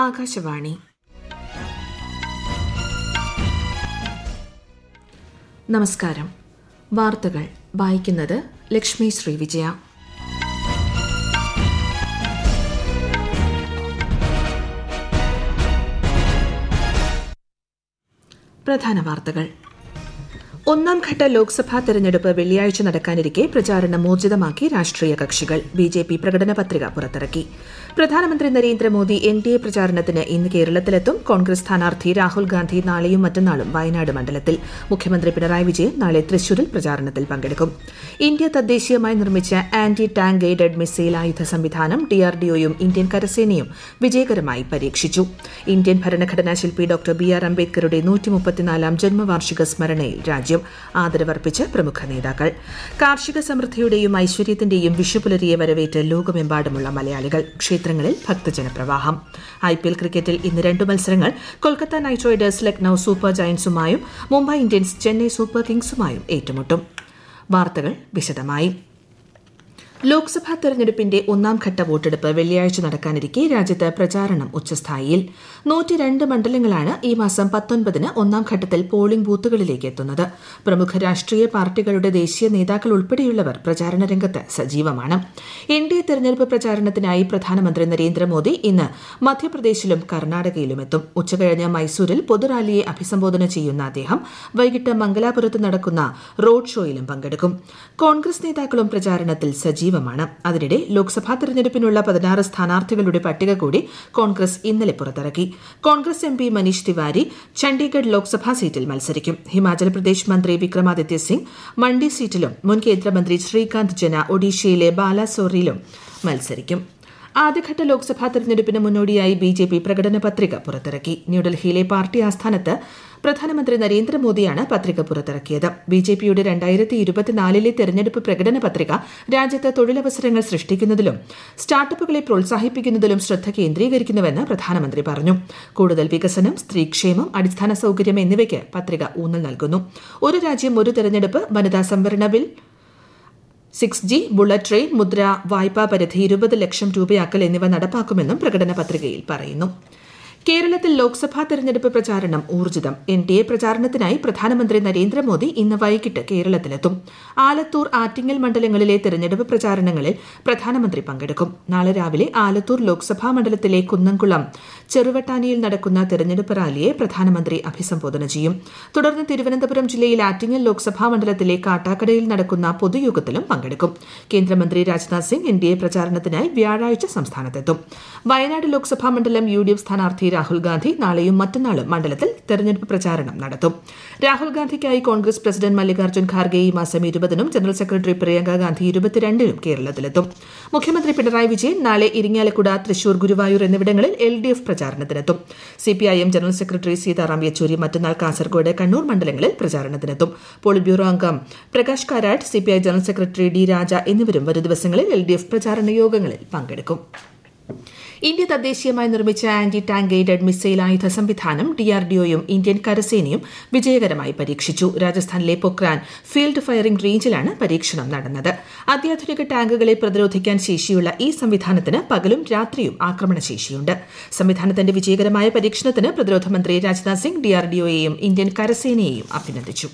ആകാശവാണി നമസ്കാരം വാർത്തകൾ വായിക്കുന്നത് ലക്ഷ്മി ശ്രീ വിജയ പ്രധാന വാർത്തകൾ ഒന്നാം ഘട്ട ലോക്സഭാ തെരഞ്ഞെടുപ്പ് വെള്ളിയാഴ്ച നടക്കാനിരിക്കെ പ്രചാരണം ഊർജിതമാക്കി രാഷ്ട്രീയ കക്ഷികൾ ബിജെപി പ്രകടന പത്രിക പുറത്തിറക്കി പ്രധാനമന്ത്രി നരേന്ദ്രമോദി എൻ ഡി എ പ്രചാരണത്തിന് ഇന്ന് കേരളത്തിലെത്തും കോൺഗ്രസ് സ്ഥാനാർത്ഥി രാഹുൽ ഗാന്ധി നാളെയും മറ്റന്നാളും വയനാട് മണ്ഡലത്തിൽ മുഖ്യമന്ത്രി പിണറായി വിജയൻ നാളെ തൃശൂരിൽ പ്രചാരണത്തിൽ പങ്കെടുക്കും ഇന്ത്യ തദ്ദേശീയമായി നിർമ്മിച്ച ആന്റി ടാങ്ക് ഗൈഡഡ് മിസൈൽ ആയുധ സംവിധാനം ഡിആർഡിഒയും ഇന്ത്യൻ കരസേനയും വിജയകരമായി പരീക്ഷിച്ചു ഇന്ത്യൻ ഭരണഘടനാ ശില്പി ഡോക്ടർ ബി ആർ അംബേദ്കറുടെ ജന്മവാർഷിക സ്മരണയിൽ രാജ്യം ആദരവർപ്പിച്ച് പ്രമുഖ നേതാക്കൾ കാർഷിക സമൃദ്ധിയുടെയും ഐശ്വര്യത്തിന്റെയും വിഷുപുലരിയെ വരവേറ്റ് ലോകമെമ്പാടുമുള്ള മലയാളികൾ ക്ഷേത്രങ്ങളിൽ ഭക്തജനപ്രവാഹം ഐ പി എൽ ക്രിക്കറ്റിൽ ഇന്ന് രണ്ട് മത്സരങ്ങൾ Kolkata Knight Riders Lucknow Super ജയൻസുമായും മുംബൈ ഇന്ത്യൻസ് ചെന്നൈ സൂപ്പർ കിങ്സുമായും ഏറ്റുമുട്ടും വാർത്തകൾ വിശദമായി ലോക്സഭാ തെരഞ്ഞെടുപ്പിന്റെ ഒന്നാം ഘട്ട വോട്ടെടുപ്പ് വെള്ളിയാഴ്ച നടക്കാനിരിക്കെ രാജ്യത്ത് പ്രചാരണം ഉച്ചസ്ഥായിയിൽ നൂറ്റി രണ്ട് മണ്ഡലങ്ങളാണ് ഈ മാസം പത്തൊൻപതിന് ഒന്നാം ഘട്ടത്തിൽ പോളിംഗ് ബൂത്തുകളിലേക്ക് എത്തുന്നത് പ്രമുഖ രാഷ്ട്രീയ പാർട്ടികളുടെ ദേശീയ നേതാക്കൾ ഉൾപ്പെടെയുള്ളവർ പ്രചാരണ രംഗത്ത് സജീവമാണ് എൻ ഡി എ തെരഞ്ഞെടുപ്പ് പ്രചാരണത്തിനായി പ്രധാനമന്ത്രി നരേന്ദ്രമോദി ഇന്ന് മധ്യപ്രദേശിലും കർണാടകയിലും എത്തും ഉച്ചകഴിഞ്ഞ് മൈസൂരിൽ പൊതുറാലിയെ അഭിസംബോധന ചെയ്യുന്ന അദ്ദേഹം വൈകിട്ട് മംഗലാപുരത്ത് നടക്കുന്ന റോഡ് ഷോയിലും പങ്കെടുക്കും കോൺഗ്രസ് നേതാക്കളും പ്രചാരണത്തിൽ സജീവ സജീവമാണ് അതിനിടെ ലോക്സഭാ തെരഞ്ഞെടുപ്പിനുള്ള പതിനാറ് സ്ഥാനാർത്ഥികളുടെ പട്ടിക കൂടി കോൺഗ്രസ് ഇന്നലെ പുറത്തിറക്കി കോൺഗ്രസ് എം പി മനീഷ് തിവാരി ചണ്ഡീഗഡ് ലോക്സഭാ സീറ്റിൽ മത്സരിക്കും ഹിമാചൽ പ്രദേശ് മന്ത്രി വിക്രമാദിത്യ സിംഗ് മണ്ഡി സീറ്റിലും മുൻ കേന്ദ്രമന്ത്രി ശ്രീകാന്ത് ജന ഒഡീഷയിലെ ബാലാസോറിലും മത്സരിക്കും ആദ്യഘട്ട ലോക്സഭാ തെരഞ്ഞെടുപ്പിന് മുന്നോടിയായി ബി ജെ പി പ്രകടന പത്രിക പുറത്തിറക്കി ന്യൂഡൽഹിയിലെ പാർട്ടി ആസ്ഥാനത്ത് പ്രധാനമന്ത്രി നരേന്ദ്രമോദിയാണ് പത്രിക പുറത്തിറക്കിയത് ബി ജെ പിയുടെ രണ്ടായിരത്തി ഇരുപത്തിനാലിലെ തെരഞ്ഞെടുപ്പ് പ്രകടന പത്രിക രാജ്യത്ത് തൊഴിലവസരങ്ങൾ സൃഷ്ടിക്കുന്നതിലും സ്റ്റാർട്ടപ്പുകളെ പ്രോത്സാഹിപ്പിക്കുന്നതിലും ശ്രദ്ധ കേന്ദ്രീകരിക്കുന്നുവെന്ന് പ്രധാനമന്ത്രി പറഞ്ഞു കൂടുതൽ വികസനം സ്ത്രീക്ഷേമം അടിസ്ഥാന സൌകര്യം എന്നിവയ്ക്ക് പത്രിക ഊന്നൽ നൽകുന്നു ഒരു രാജ്യം ഒരു തെരഞ്ഞെടുപ്പ് വനിതാ സംവരണ bill six G bullet train Mudra വായ്പാ പരിധി ഇരുപത് ലക്ഷം രൂപയാക്കൽ എന്നിവ നടപ്പാക്കുമെന്നും പ്രകടന പത്രികയിൽ പറയുന്നു കേരളത്തിൽ ലോക്സഭാ തെരഞ്ഞെടുപ്പ് പ്രചാരണം ഊർജ്ജിതം എൻ ഡി എ പ്രചാരണത്തിനായി പ്രധാനമന്ത്രി നരേന്ദ്രമോദി ഇന്ന് വൈകിട്ട് കേരളത്തിലെത്തും ആലത്തൂർ ആറ്റിങ്ങൽ മണ്ഡലങ്ങളിലെ തെരഞ്ഞെടുപ്പ് പ്രചാരണങ്ങളിൽ പ്രധാനമന്ത്രി പങ്കെടുക്കും നാളെ രാവിലെ ആലത്തൂർ ലോക്സഭാ മണ്ഡലത്തിലെ കുന്നംകുളം ചെറുവട്ടാനിയിൽ നടക്കുന്ന തെരഞ്ഞെടുപ്പ് റാലിയെ പ്രധാനമന്ത്രി അഭിസംബോധന ചെയ്യും തുടർന്ന് തിരുവനന്തപുരം ജില്ലയിൽ ആറ്റിങ്ങൽ ലോക്സഭാ മണ്ഡലത്തിലെ കാട്ടാക്കടയിൽ നടക്കുന്ന പൊതുയോഗത്തിലും പങ്കെടുക്കും കേന്ദ്രമന്ത്രി Rajnath Singh N D A പ്രചാരണത്തിനായി വ്യാഴാഴ്ച സംസ്ഥാനത്തെത്തും വയനാട് ലോക്സഭാ മണ്ഡലം യു ഡി എഫ് സ്ഥാനാർത്ഥി രാഹുൽ ഗാന്ധി നാളെയും മറ്റന്നാളും മണ്ഡലത്തിൽ തെരഞ്ഞെടുപ്പ് പ്രചാരണം നടത്തും രാഹുൽ ഗാന്ധിക്കായി കോൺഗ്രസ് പ്രസിഡന്റ് മല്ലികാർജ്ജുൻ ഖാർഗെ ഈ മാസം ഇരുപതിനും ജനറൽ സെക്രട്ടറി പ്രിയങ്ക ഗാന്ധി ഇരുപത്തിരണ്ടിനും കേരളത്തിലെത്തും മുഖ്യമന്ത്രി പിണറായി വിജയൻ നാളെ ഇരിങ്ങാലക്കുട തൃശൂർ ഗുരുവായൂർ എന്നിവിടങ്ങളിൽ എൽ ഡി എഫ് പ്രചാരണത്തിനെത്തും CPIM general secretary Sitaram Yechury മറ്റന്നാൾ കാസർഗോഡ് കണ്ണൂർ മണ്ഡലങ്ങളിൽ പ്രചാരണത്തിനെത്തും പോളിറ്റ് ബ്യൂറോ അംഗം Prakash Karat CPI general secretary D Raja എന്നിവരും വരും ദിവസങ്ങളിൽ എൽ ഡി എഫ് പ്രചാരണ യോഗങ്ങളിൽ പങ്കെടുക്കും ഇന്ത്യ തദ്ദേശീയമായി നിർമ്മിച്ച ആന്റി ടാങ്ക് ഗൈഡഡ് മിസൈൽ ആയുധ സംവിധാനം ഡിആർഡിഒയും ഇന്ത്യൻ കരസേനയും വിജയകരമായി പരീക്ഷിച്ചു രാജസ്ഥാനിലെ പൊക്രാൻ ഫീൽഡ് ഫയറിംഗ് റേഞ്ചിലാണ് പരീക്ഷണം നടന്നത് അത്യാധുനിക ടാങ്കുകളെ പ്രതിരോധിക്കാൻ ശേഷിയുള്ള ഈ സംവിധാനത്തിന് പകലും രാത്രിയും ആക്രമണശേഷിയുണ്ട് സംവിധാനത്തിന്റെ വിജയകരമായ പരീക്ഷണത്തിന് പ്രതിരോധ മന്ത്രി രാജ്നാഥ് സിംഗ് ഡിആർഡിഒയെയും ഇന്ത്യൻ കരസേനയെയും അഭിനന്ദിച്ചു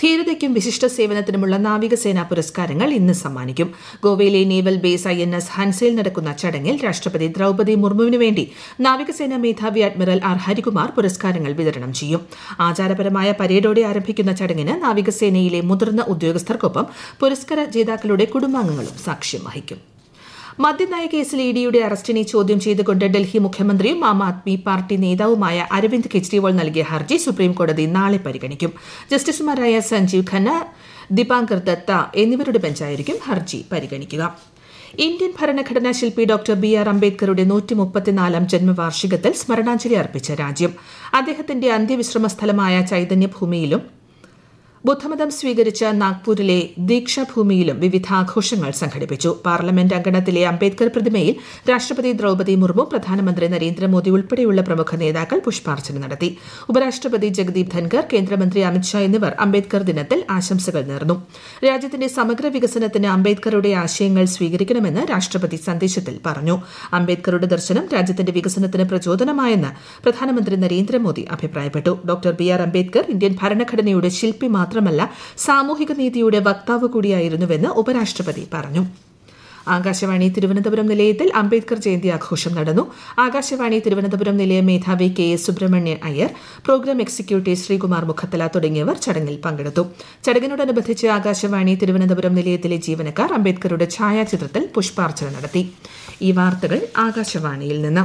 ധീരതയ്ക്കും വിശിഷ്ട സേവനത്തിനുമുള്ള നാവികസേനാ പുരസ്കാരങ്ങൾ ഇന്ന് സമ്മാനിക്കും ഗോവയിലെ naval base I N S ഹൻസയിൽ നടക്കുന്ന ചടങ്ങിൽ രാഷ്ട്രപതി ദ്രൌപദി മുർമുവിന് വേണ്ടി നാവികസേന മേധാവി അഡ്മിറൽ ആർ ഹരികുമാർ പുരസ്കാരങ്ങൾ വിതരണം ചെയ്യും ആചാരപരമായ പരേഡോടെ ആരംഭിക്കുന്ന ചടങ്ങിന് നാവികസേനയിലെ മുതിർന്ന ഉദ്യോഗസ്ഥർക്കൊപ്പം പുരസ്കാര ജേതാക്കളുടെ കുടുംബാംഗങ്ങളും സാക്ഷ്യം വഹിക്കും മദ്യനയ കേസിൽ ഇഡിയുടെ അറസ്റ്റിനെ ചോദ്യം ചെയ്തുകൊണ്ട് ഡൽഹി മുഖ്യമന്ത്രിയും ആം ആദ്മി പാർട്ടി നേതാവുമായ അരവിന്ദ് കെജ്രിവാൾ നൽകിയ ഹർജി സുപ്രീംകോടതി നാളെ പരിഗണിക്കും ജസ്റ്റിസുമാരായ സഞ്ജീവ് ഖന്ന ദിപാങ്കർ ദത്ത എന്നിവരുടെ ബെഞ്ചായിരിക്കും ഹർജി പരിഗണിക്കുക ഇന്ത്യൻ ഭരണഘടനാ ശില്പി ഡോക്ടർ ബി ആർ അംബേദ്കറുടെ നൂറ്റി ജന്മവാർഷികത്തിൽ സ്മരണാഞ്ജലി അർപ്പിച്ച രാജ്യം അദ്ദേഹത്തിന്റെ അന്ത്യവിശ്രമ സ്ഥലമായ ചൈതന്യഭൂമിയിലും ബുദ്ധമതം സ്വീകരിച്ച നാഗ്പൂരിലെ ദീക്ഷാഭൂമിയിലും വിവിധ ആഘോഷങ്ങൾ സംഘടിപ്പിച്ചു പാർലമെന്റ് അങ്കണത്തിലെ അംബേദ്കർ പ്രതിമയിൽ രാഷ്ട്രപതി ദ്രൌപദി മുർമു പ്രധാനമന്ത്രി നരേന്ദ്രമോദി ഉൾപ്പെടെയുള്ള പ്രമുഖ നേതാക്കൾ പുഷ്പാർച്ചന നടത്തി ഉപരാഷ്ട്രപതി ജഗദീപ് ധൻഖർ കേന്ദ്രമന്ത്രി അമിത്ഷാ എന്നിവർ അംബേദ്കർ ദിനത്തിൽ ആശംസകൾ നേർന്നു രാജ്യത്തിന്റെ സമഗ്ര വികസനത്തിന് അംബേദ്കറുടെ ആശയങ്ങൾ സ്വീകരിക്കണമെന്ന് രാഷ്ട്രപതി സന്ദേശത്തിൽ പറഞ്ഞു അംബേദ്കറുടെ ദർശനം രാജ്യത്തിന്റെ വികസനത്തിന് പ്രചോദനമായെന്ന് പ്രധാനമന്ത്രി നരേന്ദ്രമോദി അഭിപ്രായപ്പെട്ടു doctor B R Ambedkar Indian ഭരണഘടനയുടെ ശില്പി മാത്രം മാത്രമല്ല സാമൂഹിക നീതിയുടെ വക്താവ് കൂടിയായിരുന്നുവെന്ന് ഉപരാഷ്ട്രപതി പറഞ്ഞു ആകാശവാണി തിരുവനന്തപുരം നിലയത്തിൽ അംബേദ്കർ ജയന്തി ആഘോഷം നടന്നു ആകാശവാണി തിരുവനന്തപുരം നിലയ മേധാവി K S Subramanian Iyer programme executive Sreekumar Mukhathala തുടങ്ങിയവർ ചടങ്ങിൽ പങ്കെടുത്തു ചടങ്ങിനോടനുബന്ധിച്ച് ആകാശവാണി തിരുവനന്തപുരം നിലയത്തിലെ ജീവനക്കാർ അംബേദ്കറുടെ ഛായാചിത്രത്തിൽ പുഷ്പാർച്ചന നടത്തി ഈ വാർത്തകൾ ആകാശവാണിയിൽ നിന്ന്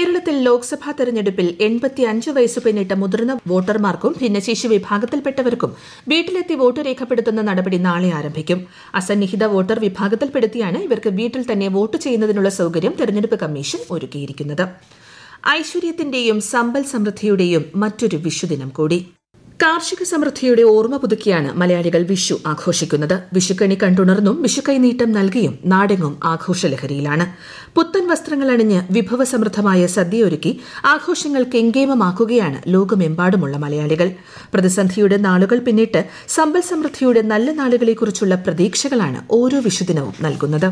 കേരളത്തിൽ ലോക്സഭാ തെരഞ്ഞെടുപ്പിൽ എൺപത്തി അഞ്ച് വയസ്സ് പിന്നിട്ട മുതിർന്ന വോട്ടർമാർക്കും ഭിന്നശേഷി വിഭാഗത്തിൽപ്പെട്ടവർക്കും വീട്ടിലെത്തി വോട്ട് രേഖപ്പെടുത്തുന്ന നടപടി നാളെ ആരംഭിക്കും അസന്നിഹിത വോട്ടർ വിഭാഗത്തിൽപ്പെടുത്തിയാണ് ഇവർക്ക് വീട്ടിൽ തന്നെ വോട്ട് ചെയ്യുന്നതിനുള്ള സൌകര്യം തെരഞ്ഞെടുപ്പ് കമ്മീഷൻ ഒരുക്കിയിരിക്കുന്നത് ഐശ്വര്യത്തിന്റെയും സമ്പൽ സമൃദ്ധിയുടെയും മറ്റൊരു വിഷുദിനം കൂടി കാർഷിക സമൃദ്ധിയുടെ ഓർമ്മ പുതുക്കിയാണ് മലയാളികൾ വിഷു ആഘോഷിക്കുന്നത് വിഷുക്കണി കണ്ടുണർന്നും വിഷുക്കൈനീട്ടം നൽകിയും നാടെങ്ങും ആഘോഷലഹരിയിലാണ് പുത്തൻ വസ്ത്രങ്ങൾ അണിഞ്ഞ് വിഭവസമൃദ്ധമായ സദ്യയൊരുക്കി ആഘോഷങ്ങൾ കെങ്കേമമാക്കുകയാണ് ലോകമെമ്പാടുമുള്ള മലയാളികൾ പ്രതിസന്ധിയുടെ നാളുകൾ പിന്നിട്ട് സമ്പൽ സമൃദ്ധിയുടെ നല്ല നാളുകളെക്കുറിച്ചുള്ള പ്രതീക്ഷകളാണ് ഓരോ വിഷുദിനവും നൽകുന്നത്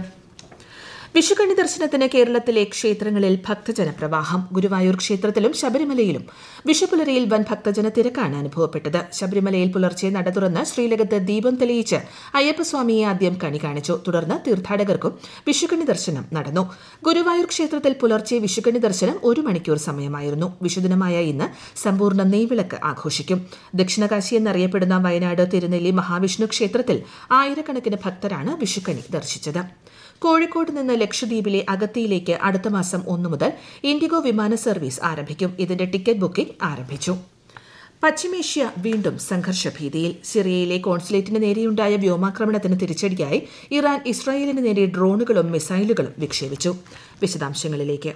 വിഷുക്കണി ദർശനത്തിന് കേരളത്തിലെ ക്ഷേത്രങ്ങളിൽ ഭക്തജനപ്രവാഹം ഗുരുവായൂർ ക്ഷേത്രത്തിലും ശബരിമലയിലും വിഷുപുലരയിൽ വൻ ഭക്തജന തിരക്കാണ് അനുഭവപ്പെട്ടത് ശബരിമലയിൽ പുലർച്ചെ നട തുറന്ന് ശ്രീലകത്ത് ദീപം തെളിയിച്ച് അയ്യപ്പസ്വാമിയെ ആദ്യം കണി കാണിച്ചു തുടർന്ന് തീർത്ഥാടകർക്കും വിഷുക്കണി ദർശനം നടന്നു ഗുരുവായൂർ ക്ഷേത്രത്തിൽ പുലർച്ചെ വിഷുക്കണി ദർശനം ഒരു മണിക്കൂർ സമയമായിരുന്നു വിഷുദിനമായ ഇന്ന് സമ്പൂർണ്ണ നെയ്വിളക്ക് ആഘോഷിക്കും ദക്ഷിണകാശി എന്നറിയപ്പെടുന്ന വയനാട് തിരുനെല്ലി മഹാവിഷ്ണു ക്ഷേത്രത്തിൽ ആയിരക്കണക്കിന് ഭക്തരാണ് വിഷുക്കണി ദർശിച്ചത് കോഴിക്കോട് നിന്ന് ലക്ഷദ്വീപിലെ അഗത്തിയിലേക്ക് അടുത്ത മാസം ഒന്നു മുതൽ ഇൻഡിഗോ വിമാന സർവീസ് ആരംഭിക്കും ഇതിന്റെ ടിക്കറ്റ് ബുക്കിംഗ് ആരംഭിച്ചു പശ്ചിമേഷ്യ വീണ്ടും സംഘർഷഭീതിയിൽ സിറിയയിലെ കോൺസുലേറ്റിന് നേരെയുണ്ടായ വ്യോമാക്രമണത്തിന് തിരിച്ചടിയായി ഇറാൻ ഇസ്രായേലിന് നേരെ ഡ്രോണുകളും മിസൈലുകളും വിക്ഷേപിച്ചു വിശദാംശങ്ങളിലേക്ക്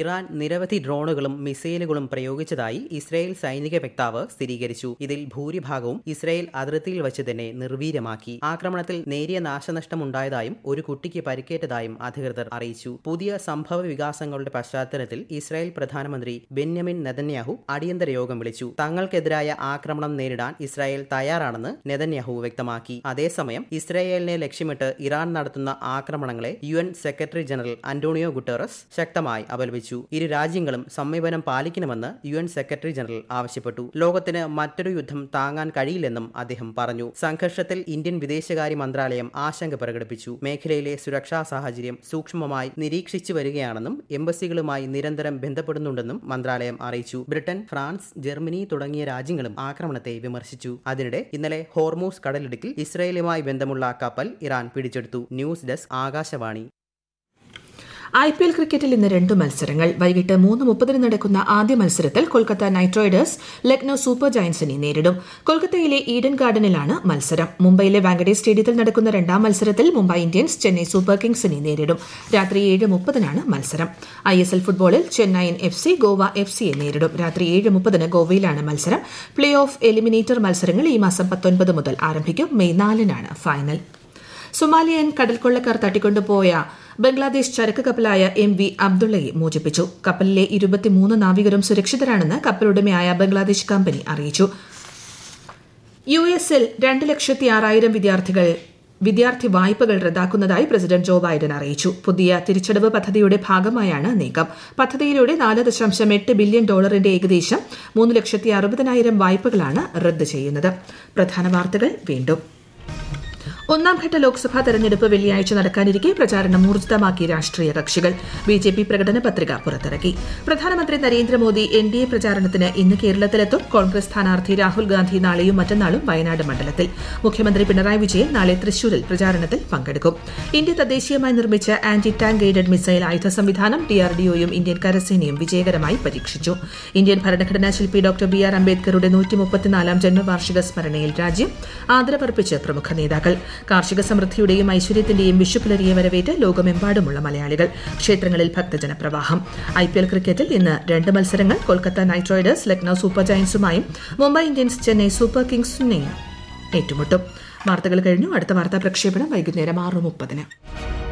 ഇറാൻ നിരവധി ഡ്രോണുകളും മിസൈലുകളും പ്രയോഗിച്ചതായി ഇസ്രയേൽ സൈനിക വക്താവ് സ്ഥിരീകരിച്ചു ഇതിൽ ഭൂരിഭാഗവും ഇസ്രയേൽ അതിർത്തിയിൽ വച്ച് തന്നെ നിർവീര്യമാക്കി ആക്രമണത്തിൽ നേരിയ നാശനഷ്ടമുണ്ടായതായും ഒരു കുട്ടിക്ക് പരിക്കേറ്റതായും അധികൃതർ അറിയിച്ചു പുതിയ സംഭവ വികാസങ്ങളുടെ പശ്ചാത്തലത്തിൽ ഇസ്രായേൽ പ്രധാനമന്ത്രി ബെന്യാമിൻ നെതന്യാഹു അടിയന്തര യോഗം വിളിച്ചു തങ്ങൾക്കെതിരായ ആക്രമണം നേരിടാൻ ഇസ്രായേൽ തയ്യാറാണെന്ന് നെതന്യാഹു വ്യക്തമാക്കി അതേസമയം ഇസ്രായേലിനെ ലക്ഷ്യമിട്ട് ഇറാൻ നടത്തുന്ന ആക്രമണങ്ങളെ U secretary general Antonio Guterres ശക്തമായി അപലപിച്ചു അറിയിച്ചു ഇരു രാജ്യങ്ങളും സംയമനം പാലിക്കണമെന്ന് യു എൻ സെക്രട്ടറി ജനറൽ ആവശ്യപ്പെട്ടു ലോകത്തിന് മറ്റൊരു യുദ്ധം താങ്ങാൻ കഴിയില്ലെന്നും അദ്ദേഹം പറഞ്ഞു സംഘർഷത്തിൽ ഇന്ത്യൻ വിദേശകാര്യ മന്ത്രാലയം ആശങ്ക പ്രകടിപ്പിച്ചു മേഖലയിലെ സുരക്ഷാ സാഹചര്യം സൂക്ഷ്മമായി നിരീക്ഷിച്ചു വരികയാണെന്നും എംബസികളുമായി നിരന്തരം ബന്ധപ്പെടുന്നുണ്ടെന്നും മന്ത്രാലയം അറിയിച്ചു ബ്രിട്ടൻ ഫ്രാൻസ് ജർമ്മനി തുടങ്ങിയ രാജ്യങ്ങളും ആക്രമണത്തെ വിമർശിച്ചു അതിനിടെ ഇന്നലെ ഹോർമൂസ് കടലിടുക്കിൽ ഇസ്രയേലുമായി ബന്ധമുള്ള കപ്പൽ ഇറാൻ പിടിച്ചെടുത്തു news desk Akashvani I P L ക്രിക്കറ്റിൽ ഇന്ന് രണ്ട് മത്സരങ്ങൾ വൈകിട്ട് മൂന്ന് മുപ്പതിന് നടക്കുന്ന ആദ്യ മത്സരത്തിൽ Kolkata Knight Riders Lucknow Super ജയൻസിനെ നേരിടും കൊൽക്കത്തയിലെ ഈഡൻ ഗാർഡനിലാണ് മത്സരം മുംബൈയിലെ വാങ്കഡേ സ്റ്റേഡിയത്തിൽ നടക്കുന്ന രണ്ടാം മത്സരത്തിൽ മുംബൈ ഇന്ത്യൻസ് ചെന്നൈ സൂപ്പർ കിങ്സിനെ നേരിടും രാത്രി ഏഴ് മുപ്പതിനാണ് മത്സരം ഐ എസ് എൽ ഫുട്ബോളിൽ Chennaiyin F C Goa F സിയെ നേരിടും രാത്രി ഏഴ് മുപ്പതിന് ഗോവയിലാണ് മത്സരം പ്ലേ ഓഫ് എലിമിനേറ്റർ മത്സരങ്ങൾ ഈ മാസം പത്തൊൻപത് മുതൽ ആരംഭിക്കും മെയ് നാലിനാണ് ഫൈനൽ സൊമാലിയൻ കടൽക്കൊള്ളക്കാർ തട്ടിക്കൊണ്ടുപോയ ബംഗ്ലാദേശ് ചരക്ക് കപ്പലായ എം വി അബ്ദുള്ളയെ മോചിപ്പിച്ചു കപ്പലിലെ ഇരുപത്തിമൂന്ന് നാവികരും സുരക്ഷിതരാണെന്ന് കപ്പലുടമയായ ബംഗ്ലാദേശ് കമ്പനി അറിയിച്ചു യു എസിൽ രണ്ട് ലക്ഷത്തി ആറായിരം വിദ്യാർത്ഥികൾ വിദ്യാർത്ഥി വായ്പകൾ റദ്ദാക്കുന്നതായി പ്രസിഡന്റ് ജോ ബൈഡൻ അറിയിച്ചു പുതിയ തിരിച്ചടവ് പദ്ധതിയുടെ ഭാഗമായാണ് നീക്കം പദ്ധതിയിലൂടെ നാല് ദശാംശം എട്ട് ബില്യൺ ഡോളറിന്റെ ഏകദേശം മൂന്ന് ലക്ഷത്തി അറുപതിനായിരം വായ്പകളാണ് റദ്ദ് ചെയ്യുന്നത് പ്രധാന വാർത്തകൾ വീണ്ടും ഒന്നാംഘട്ട ലോക്സഭാ തെരഞ്ഞെടുപ്പ് വെള്ളിയാഴ്ച നടക്കാനിരിക്കെ പ്രചാരണം ഊർജിതമാക്കി രാഷ്ട്രീയ കക്ഷികൾ ബിജെപി പ്രകടന പത്രിക പുറത്തിറക്കി പ്രധാനമന്ത്രി നരേന്ദ്രമോദി എൻ ഡി എ പ്രചാരണത്തിന് ഇന്ന് കേരളത്തിലെത്തും കോൺഗ്രസ് സ്ഥാനാർത്ഥി രാഹുൽ ഗാന്ധി നാളെയും മറ്റന്നാളും വയനാട് മണ്ഡലത്തിൽ മുഖ്യമന്ത്രി പിണറായി വിജയൻ നാളെ തൃശൂരിൽ പ്രചാരണത്തിൽ പങ്കെടുക്കും ഇന്ത്യ തദ്ദേശീയമായി നിർമ്മിച്ച ആന്റി ടാങ്ക് ഗൈഡഡ് മിസൈൽ ആയുധ സംവിധാനം ഡിആർഡിഒയും ഇന്ത്യൻ കരസേനയും വിജയകരമായി പരീക്ഷിച്ചു ഇന്ത്യൻ ഭരണഘടനാ ശില്പി ഡോക്ടർ ബി ആർ അംബേദ്കറുടെ നൂറ്റി മുപ്പത്തിനാലാം ജന്മവാർഷിക സ്മരണയിൽ രാജ്യം ആദരവർപ്പിച്ച് പ്രമുഖ നേതാക്കൾ കാർഷിക സമൃദ്ധിയുടെയും ഐശ്വര്യത്തിന്റെയും വിഷുപ്പുലരിയെ വരവേറ്റ് ലോകമെമ്പാടുമുള്ള മലയാളികൾ ക്ഷേത്രങ്ങളിൽ ഭക്തജനപ്രവാഹം ഐ പി എൽ ക്രിക്കറ്റിൽ ഇന്ന് രണ്ട് മത്സരങ്ങൾ Kolkata Knight Riders Lucknow Super ജയൻസുമായും മുംബൈ ഇന്ത്യൻസ് ചെന്നൈ സൂപ്പർ കിങ്സിനെയും ഏറ്റുമുട്ടും വാർത്തകൾ കഴിഞ്ഞു അടുത്ത വാർത്താ പ്രക്ഷേപണം വൈകുന്നേരം ആറ് മുപ്പതിന്